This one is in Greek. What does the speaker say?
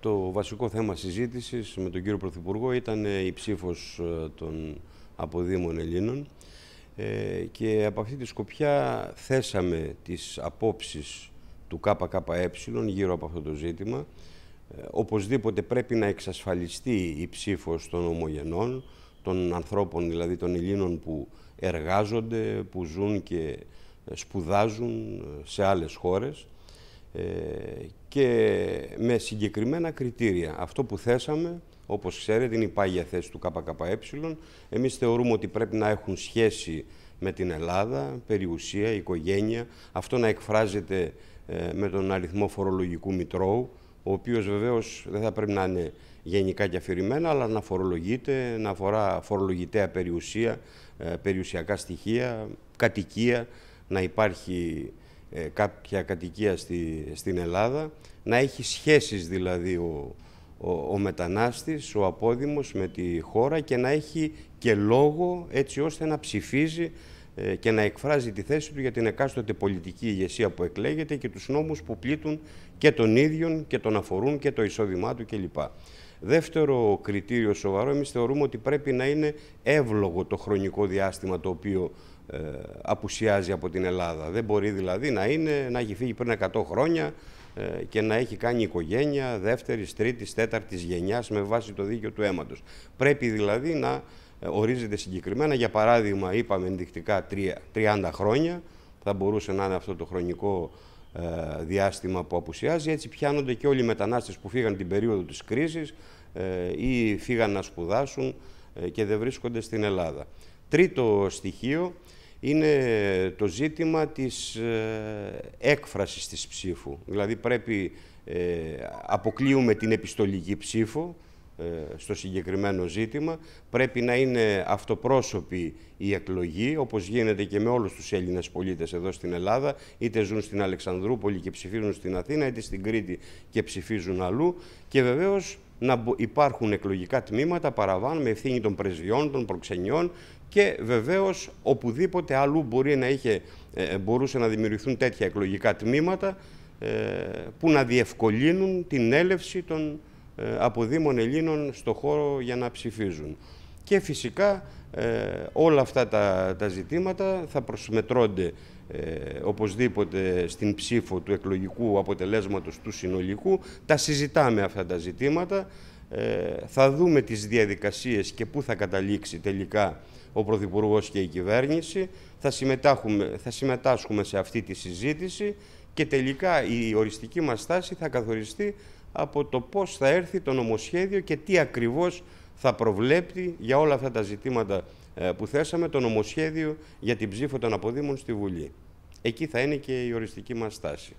Το βασικό θέμα συζήτησης με τον κύριο Πρωθυπουργό ήταν ε, η ψήφος ε, των αποδήμων Ελλήνων ε, και από αυτή τη σκοπιά θέσαμε τις απόψεις του ΚΚΕ γύρω από αυτό το ζήτημα. Οπωσδήποτε πρέπει να εξασφαλιστεί η ψήφος των ομογενών, των ανθρώπων δηλαδή των Ελλήνων που εργάζονται, που ζουν και σπουδάζουν σε άλλες χώρες. Ε, και με συγκεκριμένα κριτήρια. Αυτό που θέσαμε, όπως ξέρετε, είναι η πάγια θέση του ΚΚΕ. Εμείς θεωρούμε ότι πρέπει να έχουν σχέση με την Ελλάδα, περιουσία, οικογένεια. Αυτό να εκφράζεται ε, με τον αριθμό φορολογικού μητρώου, ο οποίος βεβαίως δεν θα πρέπει να είναι γενικά και αφηρημένα, αλλά να φορολογείται, να αφορά φορολογητέα περιουσία, ε, περιουσιακά στοιχεία, κατοικία, να υπάρχει ε, κάποια κατοικία στη, στην Ελλάδα, να έχει σχέσεις δηλαδή ο, ο, ο μετανάστης, ο απόδημος με τη χώρα και να έχει και λόγο έτσι ώστε να ψηφίζει ε, και να εκφράζει τη θέση του για την εκάστοτε πολιτική ηγεσία που εκλέγεται και τους νόμους που πλήττουν και τον ίδιον και τον αφορούν και το εισόδημά του κλπ. Δεύτερο κριτήριο σοβαρό, εμείς θεωρούμε ότι πρέπει να είναι εύλογο το χρονικό διάστημα το οποίο ε, απουσιάζει από την Ελλάδα. Δεν μπορεί δηλαδή να, είναι, να έχει φύγει πριν 100 χρόνια ε, και να έχει κάνει οικογένεια δεύτερης, τρίτης, τέταρτης γενιάς με βάση το δίκαιο του αίματος. Πρέπει δηλαδή να ε, ορίζεται συγκεκριμένα, για παράδειγμα είπαμε ενδεικτικά 30 χρόνια, θα μπορούσε να είναι αυτό το χρονικό διάστημα που απουσιάζει, έτσι πιάνονται και όλοι οι μετανάστες που φύγαν την περίοδο της κρίσης ή φύγαν να σπουδάσουν και δεν βρίσκονται στην Ελλάδα. Τρίτο στοιχείο, είναι το ζήτημα της ε, έκφρασης της ψήφου. Δηλαδή πρέπει ε, αποκλείουμε την επιστολική ψήφο, ε, στο συγκεκριμένο ζήτημα. Πρέπει να είναι αυτοπρόσωπη η εκλογή, όπως γίνεται και με όλους τους Έλληνες πολίτες εδώ στην Ελλάδα, είτε ζουν στην Αλεξανδρούπολη και ψηφίζουν στην Αθήνα, είτε στην Κρήτη και ψηφίζουν αλλού. Και βεβαίως να υπάρχουν εκλογικά τμήματα παραβάν με ευθύνη των πρεσβειών, των προξενιών και βεβαίως οπουδήποτε αλλού μπορεί να είχε, ε, ε, μπορούσε να δημιουργηθούν τέτοια εκλογικά τμήματα που να διευκολύνουν την έλευση των ε, από Δήμων Ελλήνων στο χώρο για να ψηφίζουν. Και φυσικά ε, όλα αυτά τα, τα ζητήματα θα προσμετρώνται ε, οπωσδήποτε στην ψήφο του εκλογικού αποτελέσματος του συνολικού. Τα συζητάμε αυτά τα ζητήματα, ε, θα δούμε τις διαδικασίες και πού θα καταλήξει τελικά ο Πρωθυπουργός και η κυβέρνηση. Θα, θα συμμετάσχουμε σε αυτή τη συζήτηση και τελικά η οριστική μας στάση θα καθοριστεί από το πώς θα έρθει το νομοσχέδιο και τι ακριβώς θα προβλέπει για όλα αυτά τα ζητήματα ε, που θέσαμε το νομοσχέδιο για την ψήφο των αποδήμων στη Βουλή. Εκεί θα είναι και η οριστική μας στάση.